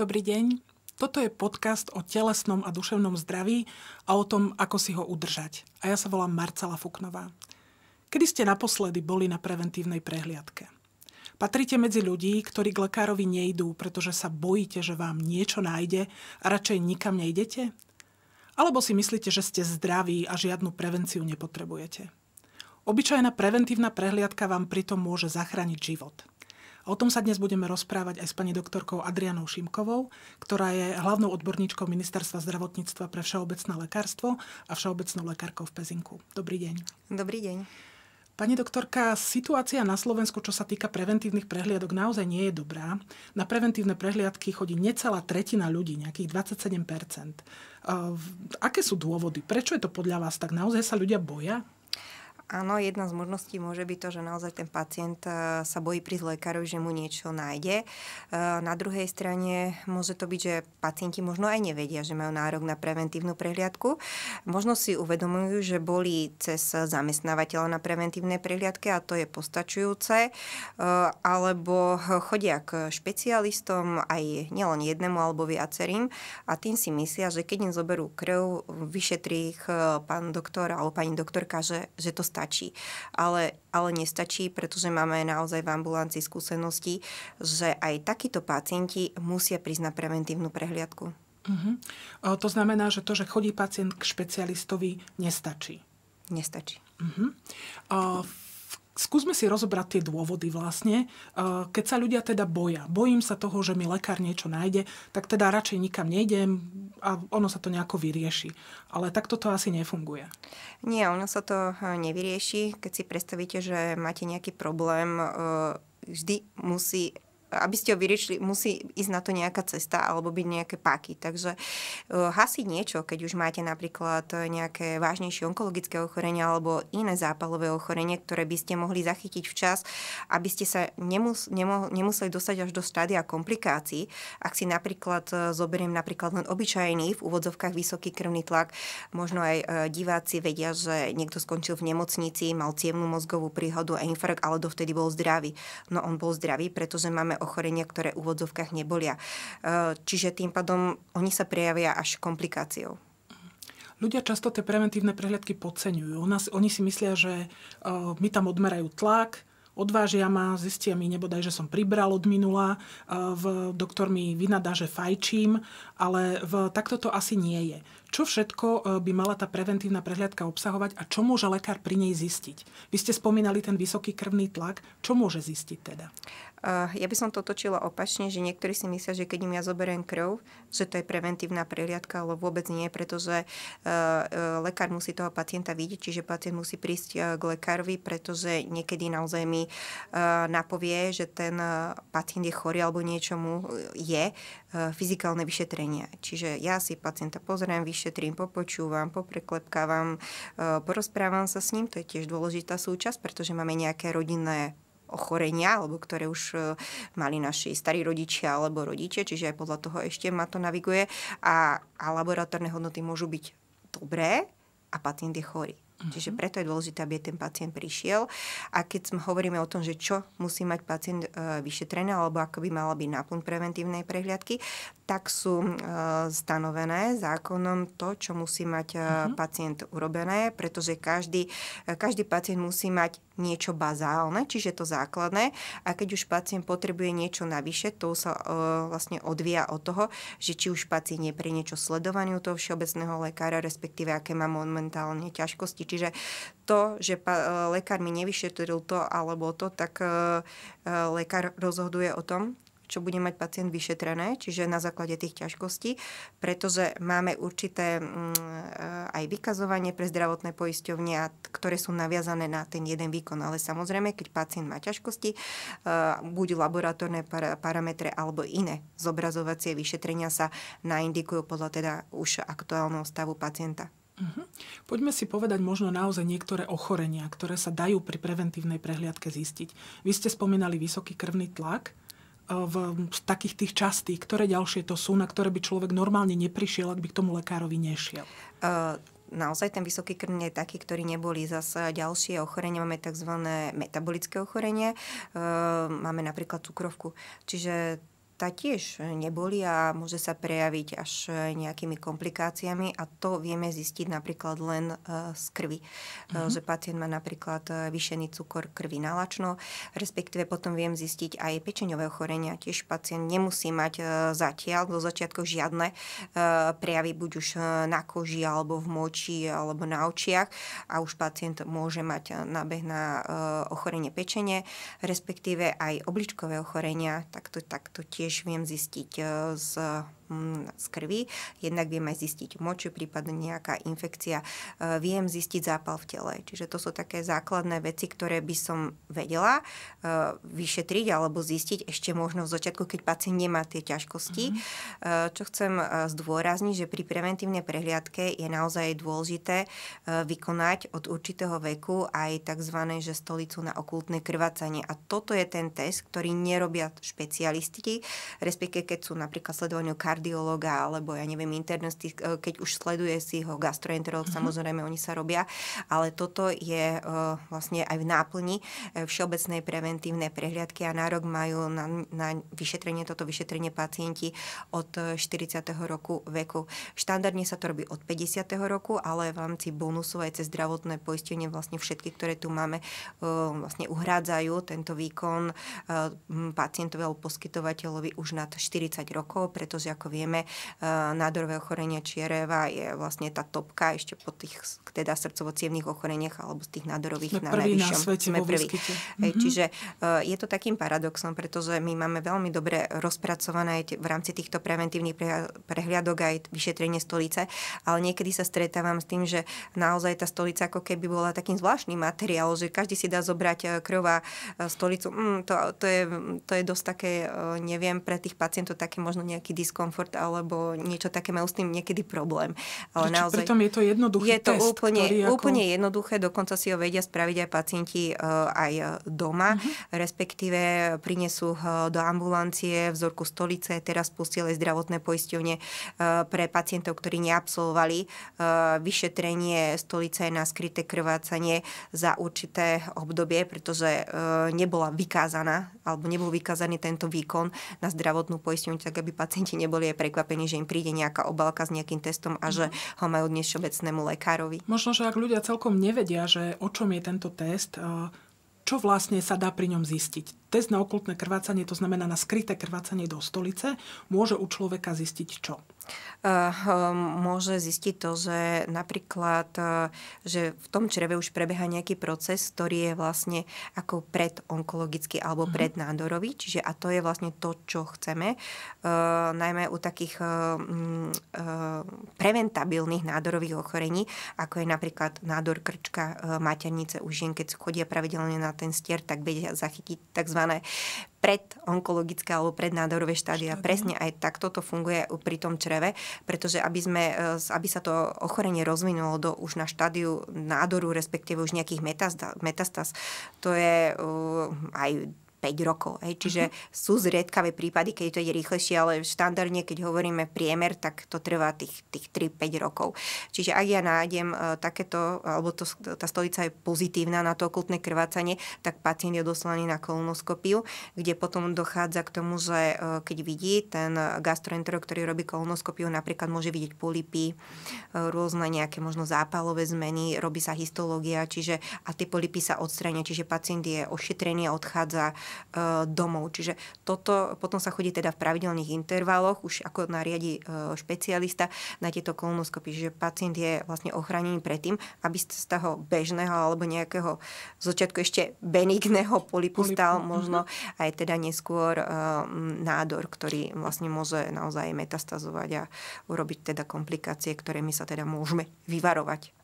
Dobrý deň. Toto je podcast o telesnom a duševnom zdraví a o tom, ako si ho udržať. A ja sa volám Marcela Fuknová. Kedy ste naposledy boli na preventívnej prehliadke? Patrite medzi ľudí, ktorí k lekárovi nejdú, pretože sa bojíte, že vám niečo nájde a radšej nikam nejdete? Alebo si myslíte, že ste zdraví a žiadnu prevenciu nepotrebujete? Obyčajná preventívna prehliadka vám pritom môže zachrániť život – O tom sa dnes budeme rozprávať aj s pani doktorkou Adrianou Šimkovou, ktorá je hlavnou odborníčkou Ministerstva zdravotníctva pre všeobecné lekárstvo a všeobecnou lekárkou v Pezinku. Dobrý deň. Dobrý deň. Pani doktorka, situácia na Slovensku, čo sa týka preventívnych prehliadok, naozaj nie je dobrá. Na preventívne prehliadky chodí necelá tretina ľudí, nejakých 27 ehm, Aké sú dôvody? Prečo je to podľa vás tak? Naozaj sa ľudia boja? Áno, jedna z možností môže byť to, že naozaj ten pacient e, sa bojí prísť lekárovi, že mu niečo nájde. E, na druhej strane môže to byť, že pacienti možno aj nevedia, že majú nárok na preventívnu prehliadku. Možno si uvedomujú, že boli cez zamestnávateľa na preventívne prehliadke a to je postačujúce, e, alebo chodia k špecialistom aj nielen jednému alebo viacerým a tým si myslia, že keď im zoberú krv, vyšetrí ich pán doktor alebo pani doktorka, že, že to stále stačí. Ale, ale nestačí, pretože máme naozaj v ambulancii skúsenosti, že aj takíto pacienti musia prísť na preventívnu prehliadku. Uh-huh. Mhm. O, to znamená, že to, že chodí pacient k špecialistovi, nestačí. Nestačí. Uh-huh. Mhm. O, skúsme si rozobrať tie dôvody vlastne, e, keď sa ľudia teda boja. Bojím sa toho, že mi lekár niečo nájde, tak teda radšej nikam nejdem a ono sa to nejako vyrieši. Ale takto to asi nefunguje. Nie, ono sa to e, nevyrieši. Keď si predstavíte, že máte nejaký problém, e, vždy musí aby ste ho vyriešili, musí ísť na to nejaká cesta alebo byť nejaké páky. Takže eh, hasiť niečo, keď už máte napríklad nejaké vážnejšie onkologické ochorenie alebo iné zápalové ochorenie, ktoré by ste mohli zachytiť včas, aby ste sa nemus- nemo- nemuseli dostať až do štádia komplikácií. Ak si napríklad eh, zoberiem napríklad len obyčajný v úvodzovkách vysoký krvný tlak, možno aj eh, diváci vedia, že niekto skončil v nemocnici, mal ciemnú mozgovú príhodu a infarkt, ale dovtedy bol zdravý. No on bol zdravý, pretože máme ochorenia, ktoré v úvodzovkách nebolia. E, čiže tým pádom oni sa prejavia až komplikáciou. Ľudia často tie preventívne prehľadky podceňujú. Oni si myslia, že e, mi tam odmerajú tlak, odvážia ma, zistia mi nebodaj, že som pribral od minula, e, v, doktor mi vynadá, že fajčím, ale v, takto to asi nie je. Čo všetko e, by mala tá preventívna prehliadka obsahovať a čo môže lekár pri nej zistiť? Vy ste spomínali ten vysoký krvný tlak. Čo môže zistiť teda? Ja by som to točila opačne, že niektorí si myslia, že keď im ja zoberiem krv, že to je preventívna prehliadka, ale vôbec nie, pretože e, e, lekár musí toho pacienta vidieť, čiže pacient musí prísť k lekárovi, pretože niekedy naozaj mi napovie, že ten pacient je chorý alebo niečomu je fyzikálne vyšetrenie. Čiže ja si pacienta pozriem, vyš- vyšetrím, popočúvam, popreklepkávam, e, porozprávam sa s ním, to je tiež dôležitá súčasť, pretože máme nejaké rodinné ochorenia, alebo ktoré už e, mali naši starí rodičia alebo rodiče, čiže aj podľa toho ešte ma to naviguje a, a laboratórne hodnoty môžu byť dobré a pacient je chorý. Čiže mhm. preto je dôležité, aby ten pacient prišiel. A keď sme hovoríme o tom, že čo musí mať pacient e, vyšetrené, alebo ako by mala byť náplň preventívnej prehliadky, tak sú e, stanovené zákonom to, čo musí mať e, mhm. pacient urobené, pretože každý, každý pacient musí mať niečo bazálne, čiže to základné. A keď už pacient potrebuje niečo navyše, to sa vlastne odvíja od toho, že či už pacient je pre niečo u toho všeobecného lekára, respektíve aké má momentálne ťažkosti, Čiže to, že pa, e, lekár mi nevyšetril to alebo to, tak e, e, lekár rozhoduje o tom, čo bude mať pacient vyšetrené, čiže na základe tých ťažkostí, pretože máme určité mm, aj vykazovanie pre zdravotné poisťovne, ktoré sú naviazané na ten jeden výkon. Ale samozrejme, keď pacient má ťažkosti, buď laboratórne parametre alebo iné zobrazovacie vyšetrenia sa naindikujú podľa teda už aktuálneho stavu pacienta. Uh-huh. Poďme si povedať možno naozaj niektoré ochorenia, ktoré sa dajú pri preventívnej prehliadke zistiť. Vy ste spomínali vysoký krvný tlak e, v takých tých častých, ktoré ďalšie to sú, na ktoré by človek normálne neprišiel, ak by k tomu lekárovi nešiel? Uh naozaj ten vysoký krvný je taký, ktorý neboli zase ďalšie ochorenia. Máme tzv. metabolické ochorenie, e, máme napríklad cukrovku. Čiže taktiež neboli a môže sa prejaviť až e, nejakými komplikáciami a to vieme zistiť napríklad len e, z krvi. Mm-hmm. Že pacient má napríklad vyšený cukor krvi nalačno, respektíve potom viem zistiť aj pečeňové ochorenia. Tiež pacient nemusí mať zatiaľ do začiatku žiadne prejavy buď už na koži alebo v moči alebo na očiach a už pacient môže mať nábeh na ochorenie pečenie, respektíve aj obličkové ochorenia, tak to, tak to tiež tiež viem zistiť eh, z Mm, z krvi. Jednak viem aj zistiť moči, prípadne nejaká infekcia. E, viem zistiť zápal v tele. Čiže to sú také základné veci, ktoré by som vedela e, vyšetriť alebo zistiť ešte možno v začiatku, keď pacient nemá tie ťažkosti. Mm-hmm. Čo chcem zdôrazniť, že pri preventívnej prehliadke je naozaj dôležité vykonať od určitého veku aj tzv. Že stolicu na okultné krvácanie. A toto je ten test, ktorý nerobia špecialisti, respektíve keď sú napríklad sledovaní kardiológa alebo ja neviem internosti, eh, keď už sleduje si ho gastroenterolog, mm-hmm. samozrejme oni sa robia, ale toto je eh, vlastne aj v náplni eh, všeobecnej preventívnej prehliadky a nárok majú na, na vyšetrenie, toto vyšetrenie pacienti od 40. roku veku. Štandardne sa to robí od 50. roku, ale v rámci bonusu aj cez zdravotné poistenie vlastne všetky, ktoré tu máme, vlastne uhrádzajú tento výkon pacientovi alebo poskytovateľovi už nad 40 rokov, pretože ako vieme, eh, nádorové ochorenie čiereva je vlastne tá topka ešte po tých teda srdcovocievných ochoreniach alebo z tých nádorových na najvyššom. Na svete, Sme prví. Mm-hmm. Čiže eh, je to takým paradoxom, pretože my máme veľmi dobre rozpracované v rámci týchto preventívnych prehliadok aj vyšetrenie stolice, ale niekedy sa stretávam s tým, že naozaj tá stolica ako keby bola takým zvláštnym materiálom, že každý si dá zobrať eh, krvá stolicu. Mm, to, to, je, to je dosť také, neviem, pre tých pacientov také možno nejaký diskomfort komfort alebo niečo také majú s tým niekedy problém. Ale Prečo, naozaj, pritom je to jednoduché. Je to test, úplne, ako... úplne jednoduché, dokonca si ho vedia spraviť aj pacienti e, aj e, doma, mm-hmm. respektíve prinesú do ambulancie vzorku stolice, teraz pustili zdravotné poisťovne e, pre pacientov, ktorí neabsolvovali vyšetrenie stolice na skryté krvácanie za určité obdobie, pretože nebola vykázaná alebo nebol vykázaný tento výkon na zdravotnú poisťovňu, tak aby pacienti neboli boli aj prekvapení, že im príde nejaká obalka s nejakým testom a že mhm. ho majú dnes všeobecnému lekárovi. Možno, že ak ľudia celkom nevedia, že o čom je tento test, čo vlastne sa dá pri ňom zistiť. Test na okultné krvácanie, to znamená na skryté krvácanie do stolice, môže u človeka zistiť čo? Eh, eh, môže zistiť to, že napríklad, eh, že v tom čreve už prebieha nejaký proces, ktorý je vlastne ako predonkologický alebo mhm. prednádorový, čiže a to je vlastne to, čo chceme. Najmä u takých mm, preventabilných nádorových ochorení, ako je napríklad nádor krčka maternice u žien, keď chodia pravidelne na ten stier, tak vedia zachytiť tzv. Pred onkologické alebo prednádorové štádia. štádia. Presne aj takto to funguje pri tom čreve, pretože aby, sme, e, aby sa to ochorenie rozvinulo do, už na štádiu nádoru, respektíve už nejakých metastas, metastas to je uh, aj 5 rokov. Hej. Čiže uh-huh. sú zriedkavé prípady, keď to ide rýchlejšie, ale štandardne, keď hovoríme priemer, tak to trvá tých, tých 3-5 rokov. Čiže ak ja nájdem uh, takéto, alebo to, tá stolica je pozitívna na to okultné krvácanie, tak pacient je doslaný na kolonoskopiu, kde potom dochádza k tomu, že uh, keď vidí ten gastroenterok, ktorý robí kolonoskopiu, napríklad môže vidieť polipy, uh, e, rôzne nejaké možno zápalové zmeny, robí sa histológia, čiže a tie polipy sa odstrania, čiže pacient je ošetrený a odchádza E, domov. Čiže toto potom sa chodí teda v pravidelných intervaloch, už ako nariadi e, špecialista na tieto kolonoskopy, že pacient je vlastne ochránený pred tým, aby z toho bežného alebo nejakého začiatku ešte benigného polipu stal možno mhm. aj teda neskôr e, nádor, ktorý vlastne môže naozaj metastazovať a urobiť teda komplikácie, my sa teda môžeme vyvarovať.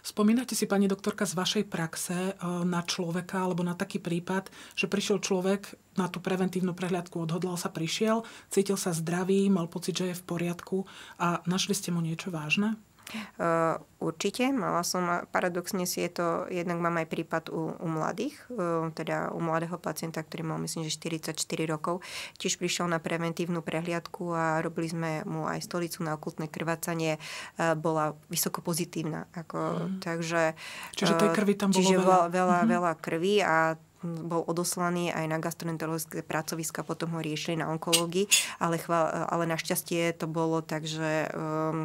Spomínate si, pani doktorka, z vašej praxe e, na človeka alebo na taký prípad, že prišiel človek na tú preventívnu prehliadku, odhodlal sa, prišiel, cítil sa zdravý, mal pocit, že je v poriadku a našli ste mu niečo vážne? Eh, určite, mala som, paradoxne si je to, jednak mám aj prípad u, u mladých, eh, teda u mladého pacienta, ktorý mal myslím, že 44 rokov, tiež prišiel na preventívnu prehliadku a robili sme mu aj stolicu na okultné krvácanie, eh, bola vysoko pozitívna. Ako, mm. takže, Čiže tej krvi tam bolo čiže veľa. veľa, mm-hmm. veľa krvi a bol odoslaný aj na gastroenterologické pracoviska, potom ho riešili na onkológii, ale, ale našťastie to bolo tak, že um,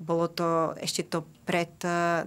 bolo to ešte to pred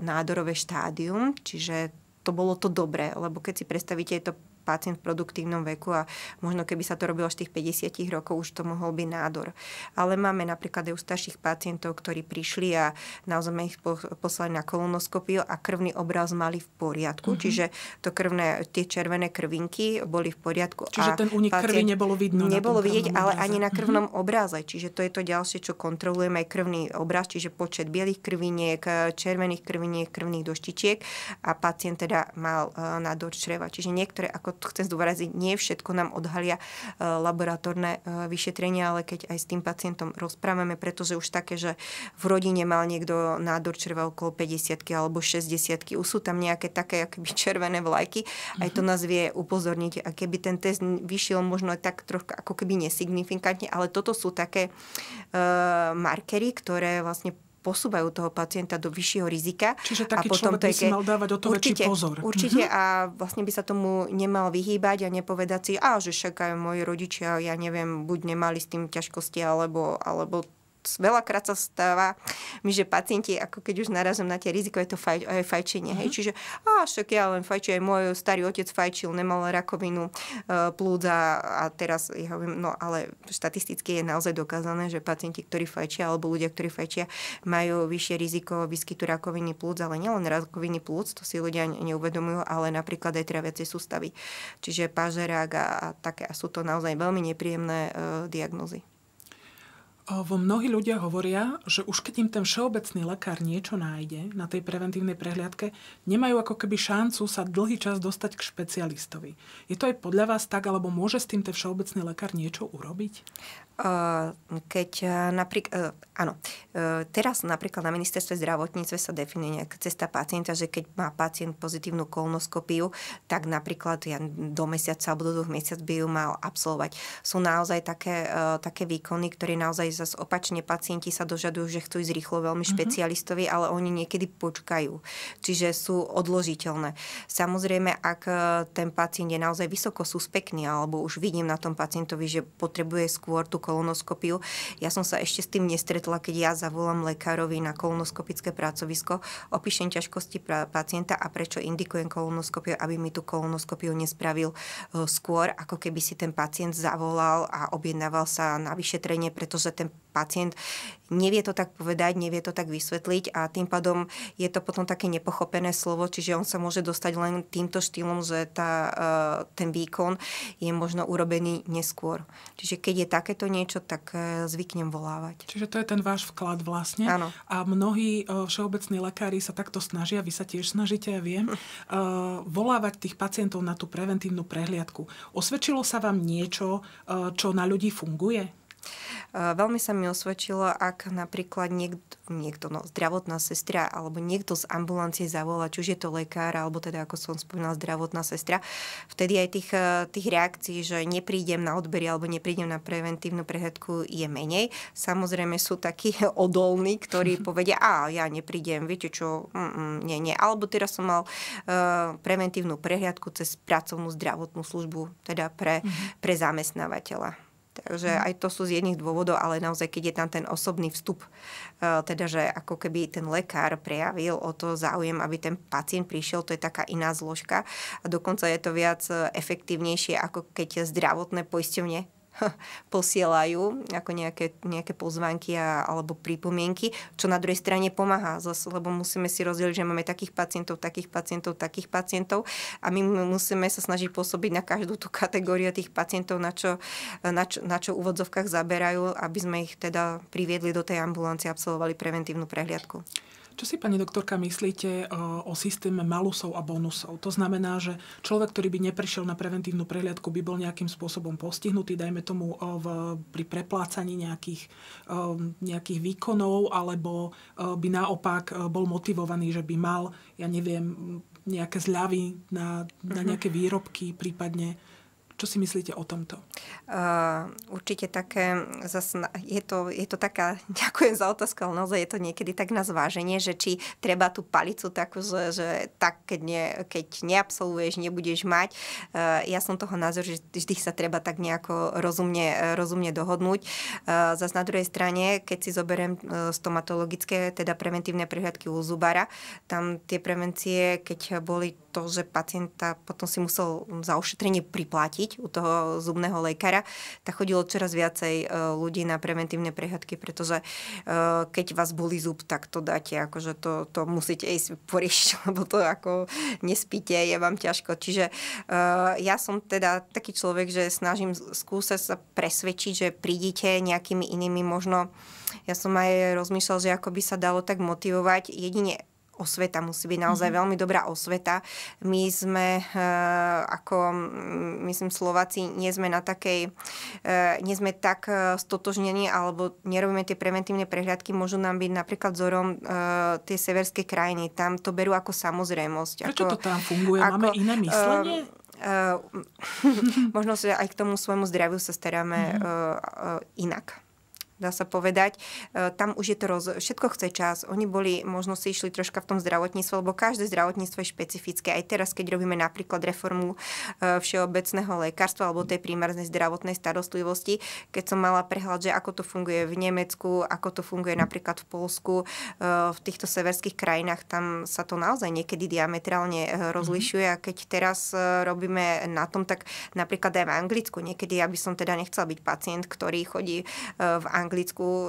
nádorové štádium, čiže to bolo to dobré, lebo keď si predstavíte, je to pacient v produktívnom veku a možno keby sa to robilo až tých 50 rokov, už to mohol byť nádor. Ale máme napríklad aj u starších pacientov, ktorí prišli a naozaj ich poslali na kolonoskopiu a krvný obraz mali v poriadku, mm-hmm. čiže to krvné, tie červené krvinky boli v poriadku. Čiže a ten únik krvi nebolo vidno. Nebolo vidieť, ale ani na mhm. krvnom mm-hmm. obraze, čiže to je to ďalšie, čo kontrolujeme aj krvný obraz, čiže počet bielých krviniek, červených krviniek, krvných doštičiek a pacient teda mal eh, nádor čreva. Čiže niektoré ako chcem zdôraziť, nie všetko nám odhalia eh, laboratórne eh, vyšetrenia, ale keď aj s tým pacientom rozprávame, pretože už také, že v rodine mal niekto nádor červa okolo 50 alebo 60 už sú tam nejaké také akoby červené vlajky, aj to mhm. nás vie upozorniť. A keby ten test vyšiel možno tak trošku ako keby nesignifikantne, ale toto sú také uh, markery, ktoré vlastne posúvajú toho pacienta do vyššieho rizika. Čiže taký a potom človek to by si mal dávať o to určite, väčší pozor. Určite mhm. a vlastne by sa tomu nemal vyhýbať a nepovedať si, a že však aj moji rodičia, ja neviem, buď nemali s tým ťažkosti, alebo, alebo veľakrát sa stáva mi, že pacienti, ako keď už narazom na tie riziko, je to faj, aj fajčenie. Mm-hmm. Hej, mhm. čiže a však ja len fajčím, aj môj starý otec fajčil, nemal rakovinu e, plúdza a teraz, ja viem, no ale štatisticky je naozaj dokázané, že pacienti, ktorí fajčia alebo ľudia, ktorí fajčia, majú vyššie riziko výskytu rakoviny plúc, ale nielen rakoviny plúc, to si ľudia neuvedomujú, ale napríklad aj traviacie sústavy. Čiže pažerák a, a také a sú to naozaj veľmi nepríjemné e, diagnózy. Vo mnohí ľudia hovoria, že už keď im ten všeobecný lekár niečo nájde na tej preventívnej prehliadke, nemajú ako keby šancu sa dlhý čas dostať k špecialistovi. Je to aj podľa vás tak, alebo môže s tým ten všeobecný lekár niečo urobiť? Ehm, keď e, napríklad, e, áno, e, teraz napríklad na ministerstve zdravotníctve sa definuje nejaká cesta pacienta, že keď má pacient pozitívnu kolnoskopiu, tak napríklad ja, do mesiaca alebo do dvoch mesiac by ju mal absolvovať. Sú naozaj také, také výkony, ktoré naozaj zase opačne pacienti sa dožadujú, že chcú ísť rýchlo veľmi mhm. špecialistovi, mm-hmm. ale oni niekedy počkajú. Čiže sú odložiteľné. Samozrejme, ak ten pacient je naozaj vysoko suspektný, alebo už vidím na tom pacientovi, že potrebuje skôr tú kolonoskopiu. Ja som sa ešte s tým nestretla, keď ja zavolám lekárovi na kolonoskopické pracovisko, opíšem ťažkosti pacienta a prečo indikujem kolonoskopiu, aby mi tú kolonoskopiu nespravil e, skôr, ako keby si ten pacient zavolal a objednával sa na vyšetrenie, pretože ten pacient nevie to tak povedať, nevie to tak vysvetliť a tým pádom je to potom také nepochopené slovo, čiže on sa môže dostať len týmto štýlom, že tá, e, ten výkon je možno urobený neskôr. Čiže keď je takéto niečo, tak zvyknem volávať. Čiže to je ten váš vklad vlastne. Áno. A mnohí e, všeobecní lekári sa takto snažia, vy sa tiež snažíte, ja viem, e, volávať tých pacientov na tú preventívnu prehliadku. Osvedčilo sa vám niečo, e, čo na ľudí funguje? Eh, veľmi sa mi osvedčilo, ak napríklad niekto, niekto no, zdravotná sestra alebo niekto z ambulancie zavolá, či už je to lekár alebo teda, ako som spomínala, zdravotná sestra, vtedy aj tých, eh, tých reakcií, že neprídem na odbery alebo neprídem na preventívnu prehľadku je menej. Samozrejme sú takí odolní, ktorí povedia, a ja neprídem, viete čo, mm, mm, nie, nie. Alebo teraz som mal uh, preventívnu prehliadku cez pracovnú zdravotnú službu, teda pre, mhm. pre zamestnávateľa. Takže mhm. aj to sú z jedných dôvodov, ale naozaj, keď je tam ten osobný vstup, e, teda, že ako keby ten lekár prejavil o to záujem, aby ten pacient prišiel, to je taká iná zložka a dokonca je to viac e, efektívnejšie, ako keď zdravotné poisťovne posielajú ako nejaké, nejaké pozvanky a, alebo pripomienky, čo na druhej strane pomáha zase, lebo musíme si rozdeliť, že máme takých pacientov, takých pacientov, takých pacientov a my musíme sa snažiť pôsobiť na každú tú kategóriu tých pacientov, na čo, na čo, na čo úvodzovkách zaberajú, aby sme ich teda priviedli do tej ambulancie, a absolvovali preventívnu prehliadku. Čo si, pani doktorka, myslíte e, o systéme malusov a bonusov? To znamená, že človek, ktorý by neprišiel na preventívnu prehliadku, by bol nejakým spôsobom postihnutý, dajme tomu e, v, pri preplácaní nejakých, e, nejakých výkonov, alebo by naopak bol motivovaný, že by mal, ja neviem, nejaké zľavy na, na mhm. nejaké výrobky, prípadne čo si myslíte o tomto? Uh, určite také, zas, je, to, je to taká, ďakujem za otázku, ale naozaj je to niekedy tak na zváženie, že či treba tú palicu takú, že, že tak, keď, ne, keď neabsolvuješ, nebudeš mať. Uh, ja som toho názoru, že vždy sa treba tak nejako rozumne, rozumne dohodnúť. Uh, zas na druhej strane, keď si zoberiem uh, stomatologické, teda preventívne prehľadky u zubára, tam tie prevencie, keď boli to, že pacienta potom si musel za ošetrenie priplatiť u toho zubného lekára, tak chodilo čoraz viacej e, ľudí na preventívne prehľadky, pretože e, keď vás bolí zub, tak to dáte, akože to, to musíte ísť poriešiť, lebo to ako nespíte, je vám ťažko. Čiže e, ja som teda taký človek, že snažím skúsať sa presvedčiť, že prídite nejakými inými možno. Ja som aj rozmýšľal, že ako by sa dalo tak motivovať jedine osveta, musí byť naozaj mm-hmm. veľmi dobrá osveta. My sme eh, ako, mm, myslím, Slováci nie sme na takej, eh, nie sme tak eh, stotožnení, alebo nerobíme tie preventívne prehľadky, môžu nám byť napríklad vzorom tie severské krajiny. Tam to berú ako samozrejmosť. Prečo ako, to tam funguje? Ako, Máme iné myslenie? Uh, uh možno, sa aj k tomu svojmu zdraviu sa staráme mm. uh, uh, inak dá sa povedať. E, tam už je to roz... všetko chce čas. Oni boli, možno si išli troška v tom zdravotníctve, lebo každé zdravotníctvo je špecifické. Aj teraz, keď robíme napríklad reformu e, všeobecného lekárstva alebo tej primárnej zdravotnej starostlivosti, keď som mala prehľad, že ako to funguje v Nemecku, ako to funguje napríklad v Polsku, e, v týchto severských krajinách, tam sa to naozaj niekedy diametrálne mhm. rozlišuje. A keď teraz robíme na tom, tak napríklad aj v Anglicku, niekedy ja by som teda nechcela byť pacient, ktorý chodí v Anglicku Anglicku eh,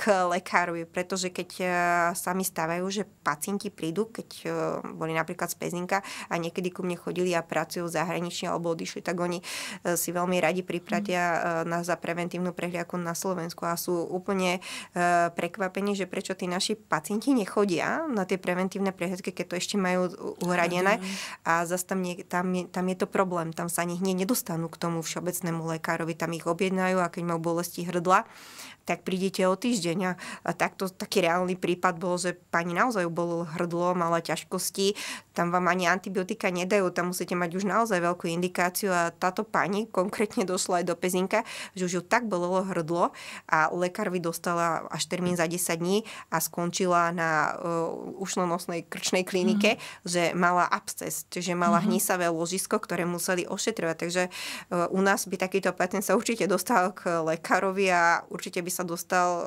k lekárovi, pretože keď eh, sa mi stávajú, že pacienti prídu, keď eh, boli napríklad z Pezinka a niekedy ku mne chodili a pracujú v zahraničí alebo odišli, tak oni si veľmi radi pripratia mhm. na, za preventívnu prehliadku na Slovensku a sú úplne prekvapení, že prečo tí naši pacienti nechodia na tie preventívne prehliadky, keď to ešte majú uhradené a zase tam, tam, je, tam je to problém, tam sa ani hneď nedostanú k tomu všeobecnému lekárovi, tam ich objednajú a keď majú bolesti hrdla, tak prídete o týždeň. A, takto, taký reálny prípad bol, že pani naozaj bol hrdlo, mala ťažkosti, tam vám ani antibiotika nedajú, tam musíte mať už naozaj veľkú indikáciu a táto pani konkrétne došla aj do pezinka, že už ju tak bolelo hrdlo a lekár dostala až termín za 10 dní a skončila na uh, ušlonosnej krčnej klinike, mm-hmm. že mala absces, čiže mala mm-hmm. hnisavé ložisko, ktoré museli ošetrovať. Takže uh, u nás by takýto pacient sa určite dostal k lekárovi a určite by aby sa dostal e,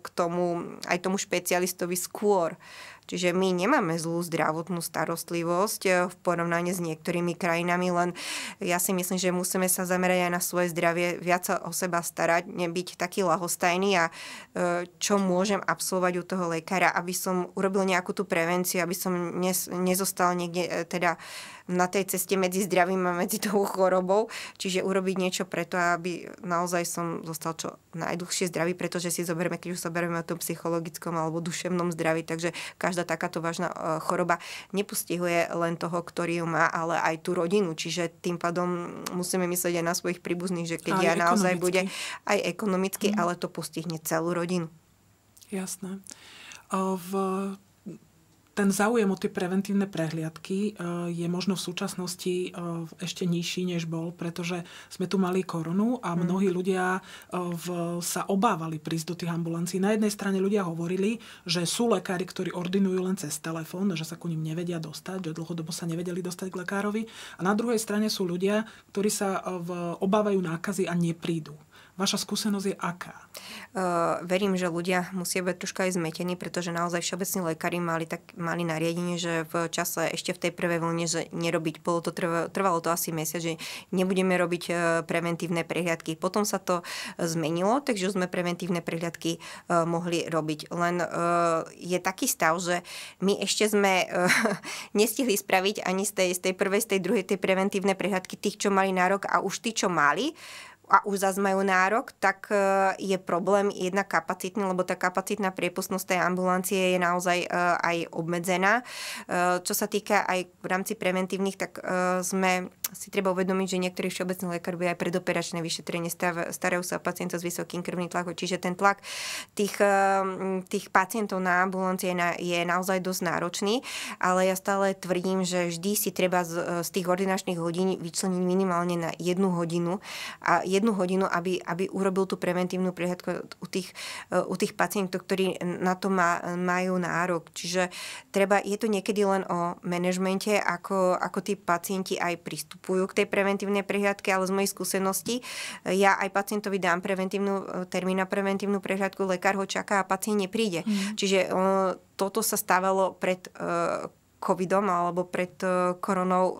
k tomu, aj tomu špecialistovi skôr. Čiže my nemáme zlú zdravotnú starostlivosť e, v porovnaní s niektorými krajinami, len ja si myslím, že musíme sa zamerať aj na svoje zdravie, viac sa o seba starať, nebyť taký lahostajný a e, čo môžem absolvovať u toho lekára, aby som urobil nejakú tú prevenciu, aby som nezostal niekde teda uh, na tej ceste medzi zdravím a medzi tou chorobou. Čiže urobiť niečo preto, aby naozaj som zostal čo najdlhšie zdravý, pretože si zoberieme, keď už zoberieme o tom psychologickom alebo duševnom zdraví, takže každá takáto vážna e, choroba nepostihuje len toho, ktorý ju má, ale aj tú rodinu. Čiže tým pádom musíme myslieť aj na svojich príbuzných, že keď aj ja naozaj bude aj ekonomicky, mm. ale to postihne celú rodinu. Jasné. E, v ten záujem o tie preventívne prehliadky e, je možno v súčasnosti e, ešte nižší, než bol, pretože sme tu mali koronu a mhm. mnohí ľudia e, v, sa obávali prísť do tých ambulancií. Na jednej strane ľudia hovorili, že sú lekári, ktorí ordinujú len cez telefón, že sa ku ním nevedia dostať, že dlhodobo sa nevedeli dostať k lekárovi. A na druhej strane sú ľudia, ktorí sa v, obávajú nákazy a neprídu. Vaša skúsenosť je aká? Uh, verím, že ľudia musia byť troška aj zmetení, pretože naozaj všeobecní lekári mali, tak, mali nariadenie, že v čase ešte v tej prvej vlne, že nerobiť, bolo to, trvalo to asi mesiac, že nebudeme robiť e, preventívne prehliadky. Potom sa to e, zmenilo, takže už sme preventívne prehliadky uh, mohli robiť. Len uh, je taký stav, že my ešte sme uh, nestihli spraviť ani z tej, z tej prvej, z tej druhej, tej preventívne prehliadky tých, čo mali nárok a už tí, čo mali, a už zase majú nárok, tak e, je problém jednak kapacitný, lebo tá kapacitná priepustnosť tej ambulancie je naozaj e, aj obmedzená. E, čo sa týka aj v rámci preventívnych, tak sme si treba uvedomiť, že niektorí všeobecní lekári aj predoperačné vyšetrenie stav, starajú sa o pacientov s vysokým krvným tlakom, čiže ten tlak tých, ehm, tých pacientov na ambulancie je, na, je naozaj dosť náročný, ale ja stále tvrdím, že vždy si treba z, e, z tých ordinačných hodín vyčleniť minimálne na jednu hodinu a jednu hodinu, aby, aby urobil tú preventívnu prehľadku u tých, e, u tých pacientov, ktorí na to má, majú nárok. Čiže treba, je to niekedy len o manažmente, ako, ako tí pacienti aj pristupujú pristupujú k tej preventívnej prehliadke, ale z mojej skúsenosti eh, ja aj pacientovi dám preventívnu, eh, termín na preventívnu prehliadku, lekár ho čaká a pacient nepríde. Mm. Čiže toto sa stávalo pred eh, covidom alebo pred e, koronou e,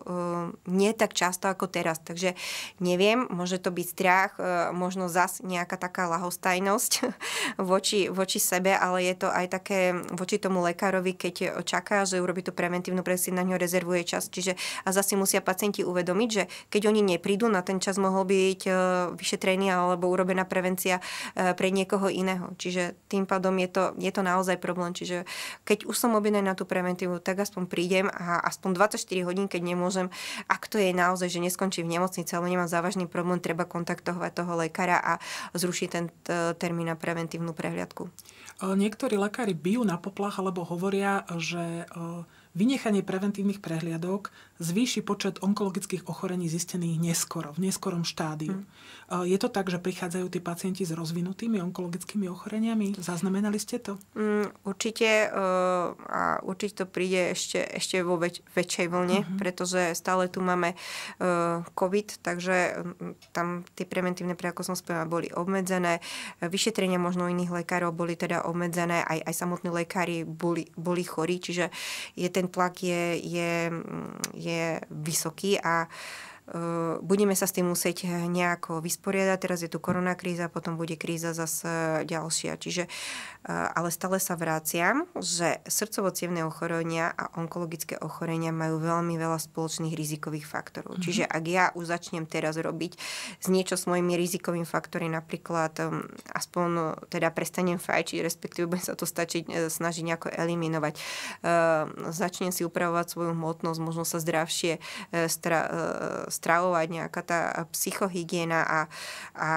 nie tak často ako teraz. Takže neviem, môže to byť strach, e, možno zas nejaká taká lahostajnosť voči, voči sebe, ale je to aj také voči tomu lekárovi, keď čaká, že urobí tú preventívnu presí, na ňo rezervuje čas. Čiže a zase musia pacienti uvedomiť, že keď oni neprídu, na ten čas mohol byť vyšetrený alebo urobená prevencia pre niekoho iného. Čiže tým pádom je to, je to naozaj problém. Čiže keď už som objednaný na tú preventívu, tak aspoň prídem a aspoň 24 hodín, keď nemôžem, ak to je naozaj, že neskončím v nemocnici alebo nemám závažný problém, treba kontaktovať toho lekára a zrušiť ten termín na preventívnu prehliadku. E, niektorí lekári bijú na poplach, alebo hovoria, že e, Vynechanie preventívnych prehliadok zvýši počet onkologických ochorení zistených neskoro, v neskorom štádiu. Hmm. Je to tak, že prichádzajú tí pacienti s rozvinutými onkologickými ochoreniami? Zaznamenali ste to? Hmm, určite eh, a určite to príde ešte, ešte vo väč- väčšej vlne, hmm pretože stále tu máme eh, COVID, takže mm, tam tie preventívne, pre boli obmedzené. Vyšetrenia možno iných lekárov boli teda obmedzené, aj, aj samotní lekári boli, boli chorí, čiže je ten ten tlak je, je, mm, je vysoký a e, budeme sa s tým musieť nejako vysporiadať. Teraz je tu koronakríza, potom bude kríza zase ďalšia. Čiže ale stále sa vraciam, že srdcovo ochorenia a onkologické ochorenia majú veľmi veľa spoločných rizikových faktorov. Mm-hmm. Čiže ak ja už začnem teraz robiť z niečo s mojimi rizikovými faktory, napríklad um, aspoň no, teda prestanem fajčiť, respektíve budem sa to stačiť, e, snažiť nejako eliminovať. Uh, začnem si upravovať svoju hmotnosť, možno sa zdravšie uh, stra, uh, stravovať, nejaká tá psychohygiena a, a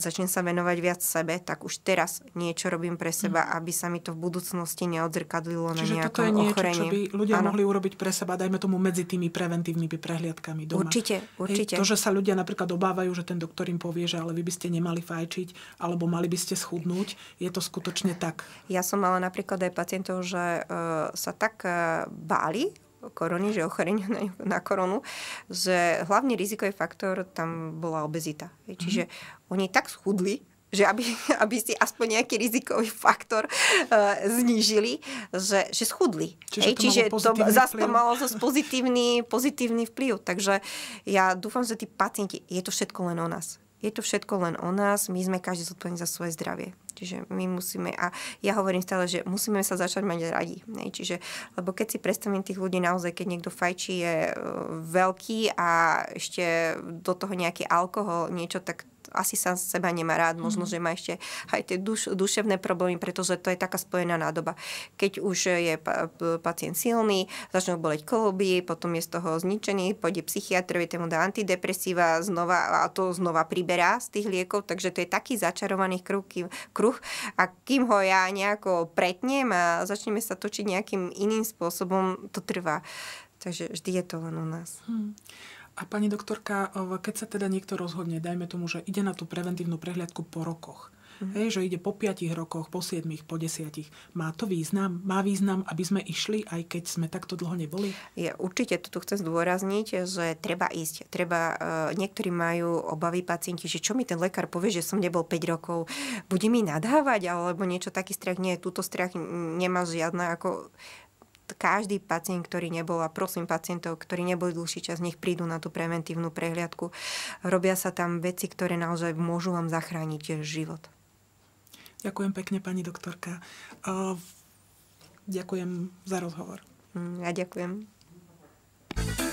začnem sa venovať viac sebe, tak už teraz niečo robím pre mm. seba, mm. aby sa mi to v budúcnosti neodzrkadlilo Čiže na nejakom toto je niečo, ochorení. čo by ľudia ano. mohli urobiť pre seba, dajme tomu medzi tými preventívnymi prehliadkami doma. Určite, určite. Je to, že sa ľudia napríklad obávajú, že ten doktor im povie, že ale vy by ste nemali fajčiť, alebo mali by ste schudnúť, je to skutočne tak. Ja som mala napríklad aj pacientov, že uh, sa tak uh, báli korony, že ochorenia na, na koronu, že hlavný rizikový faktor tam bola obezita. Čiže mm-hmm. oni tak schudli, že aby, aby si aspoň nejaký rizikový faktor uh, znížili, že, že schudli. Čiže, Ej, to čiže to zase to malo zase pozitívny, pozitívny vplyv. Takže ja dúfam, že tí pacienti, je to všetko len o nás. Je to všetko len o nás, my sme každý zodpovední za svoje zdravie. Čiže my musíme, a ja hovorím stále, že musíme sa začať mať radi. Ne? Čiže, lebo keď si predstavím tých ľudí naozaj, keď niekto fajčí, je e, veľký a ešte do toho nejaký alkohol, niečo, tak asi sa seba nemá rád, mhm. možno, že má ešte aj tie duš, duševné problémy, pretože to je taká spojená nádoba. Keď už je pacient silný, začne boleť kolby, potom je z toho zničený, pôjde psychiatrovi, tému dá antidepresíva znova, a to znova priberá z tých liekov, takže to je taký začarovaný kruh, kruh a kým ho ja nejako pretnem a začneme sa točiť nejakým iným spôsobom, to trvá. Takže vždy je to len u nás. Hmm. A pani doktorka, e, keď sa teda niekto rozhodne, dajme tomu, že ide na tú preventívnu prehliadku po rokoch, mm Hej, že ide po 5 rokoch, po 7, po 10. Má to význam? Má význam, aby sme išli, aj keď sme takto dlho neboli? Ja, určite to tu chcem zdôrazniť, že treba ísť. Treba, e, niektorí majú obavy pacienti, že čo mi ten lekár povie, že som nebol 5 rokov, bude mi nadávať alebo niečo taký strach. Nie, Tuto strach nemá žiadna ako každý pacient, ktorý nebol, a prosím pacientov, ktorí neboli dlhší čas, nech prídu na tú preventívnu prehliadku. Robia sa tam veci, ktoré naozaj môžu vám zachrániť život. Ďakujem pekne, pani doktorka. Ďakujem za rozhovor. Mm, ja ďakujem. thank you